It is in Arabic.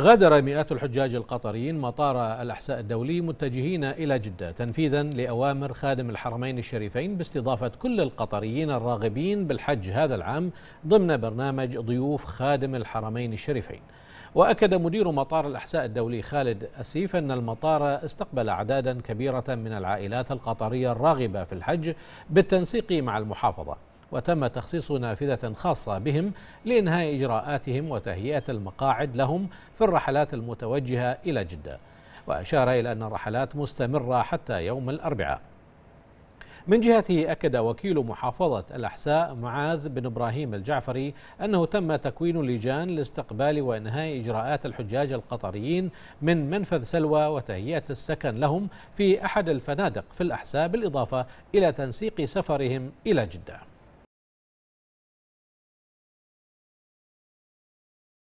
غادر مئات الحجاج القطريين مطار الأحساء الدولي متجهين إلى جدة تنفيذا لأوامر خادم الحرمين الشريفين باستضافة كل القطريين الراغبين بالحج هذا العام ضمن برنامج ضيوف خادم الحرمين الشريفين وأكد مدير مطار الأحساء الدولي خالد أسيف أن المطار استقبل أعدادا كبيرة من العائلات القطرية الراغبة في الحج بالتنسيق مع المحافظة وتم تخصيص نافذة خاصة بهم لإنهاء إجراءاتهم وتهيئة المقاعد لهم في الرحلات المتوجهة إلى جدة وأشار إلى أن الرحلات مستمرة حتى يوم الأربعاء من جهته أكد وكيل محافظة الأحساء معاذ بن إبراهيم الجعفري أنه تم تكوين لجان لاستقبال وإنهاء إجراءات الحجاج القطريين من منفذ سلوى وتهيئة السكن لهم في أحد الفنادق في الأحساء بالإضافة إلى تنسيق سفرهم إلى جدة